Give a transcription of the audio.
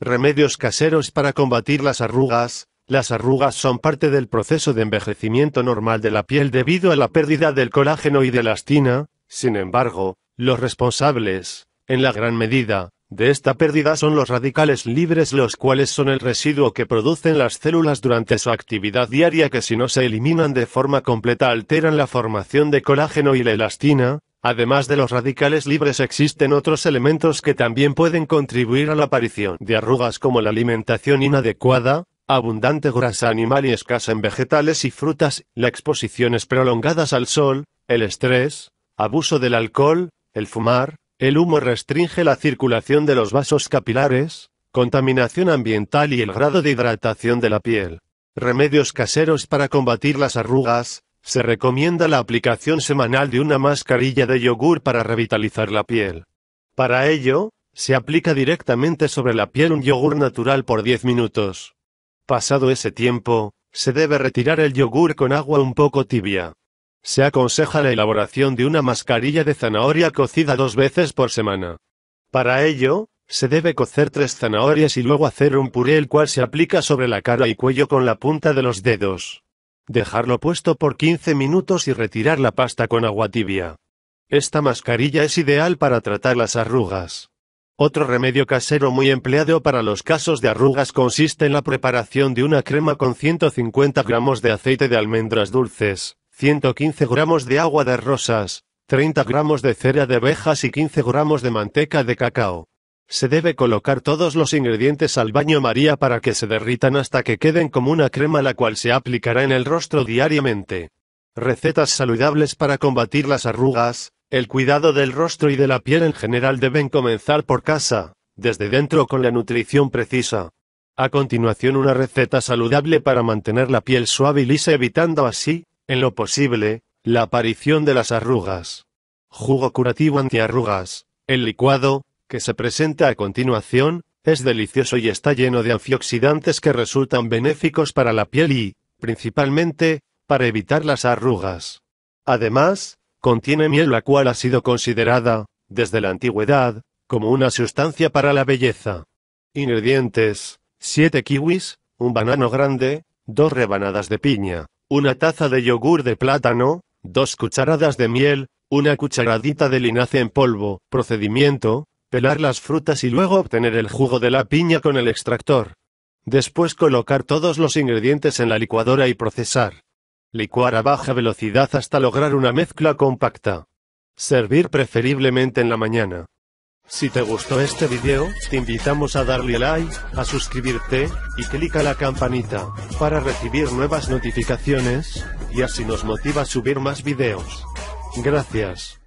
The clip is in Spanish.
Remedios caseros para combatir las arrugas. Las arrugas son parte del proceso de envejecimiento normal de la piel debido a la pérdida del colágeno y de elastina. Sin embargo, los responsables, en la gran medida, de esta pérdida son los radicales libres los cuales son el residuo que producen las células durante su actividad diaria que si no se eliminan de forma completa alteran la formación de colágeno y la elastina, Además de los radicales libres existen otros elementos que también pueden contribuir a la aparición de arrugas como la alimentación inadecuada, abundante grasa animal y escasa en vegetales y frutas, las exposiciones prolongadas al sol, el estrés, abuso del alcohol, el fumar, el humo restringe la circulación de los vasos capilares, contaminación ambiental y el grado de hidratación de la piel. Remedios caseros para combatir las arrugas, se recomienda la aplicación semanal de una mascarilla de yogur para revitalizar la piel. Para ello, se aplica directamente sobre la piel un yogur natural por 10 minutos. Pasado ese tiempo, se debe retirar el yogur con agua un poco tibia. Se aconseja la elaboración de una mascarilla de zanahoria cocida dos veces por semana. Para ello, se debe cocer tres zanahorias y luego hacer un puré el cual se aplica sobre la cara y cuello con la punta de los dedos. Dejarlo puesto por 15 minutos y retirar la pasta con agua tibia. Esta mascarilla es ideal para tratar las arrugas. Otro remedio casero muy empleado para los casos de arrugas consiste en la preparación de una crema con 150 gramos de aceite de almendras dulces, 115 gramos de agua de rosas, 30 gramos de cera de abejas y 15 gramos de manteca de cacao. Se debe colocar todos los ingredientes al baño María para que se derritan hasta que queden como una crema la cual se aplicará en el rostro diariamente. Recetas saludables para combatir las arrugas, el cuidado del rostro y de la piel en general deben comenzar por casa, desde dentro con la nutrición precisa. A continuación una receta saludable para mantener la piel suave y lisa evitando así, en lo posible, la aparición de las arrugas. Jugo curativo antiarrugas. El licuado, que se presenta a continuación, es delicioso y está lleno de antioxidantes que resultan benéficos para la piel y, principalmente, para evitar las arrugas. Además, contiene miel la cual ha sido considerada, desde la antigüedad, como una sustancia para la belleza. Ingredientes. 7 kiwis, un banano grande, 2 rebanadas de piña, una taza de yogur de plátano, 2 cucharadas de miel, una cucharadita de linaza en polvo. Procedimiento pelar las frutas y luego obtener el jugo de la piña con el extractor. Después colocar todos los ingredientes en la licuadora y procesar. Licuar a baja velocidad hasta lograr una mezcla compacta. Servir preferiblemente en la mañana. Si te gustó este video, te invitamos a darle like, a suscribirte, y clica la campanita, para recibir nuevas notificaciones, y así nos motiva a subir más videos. Gracias.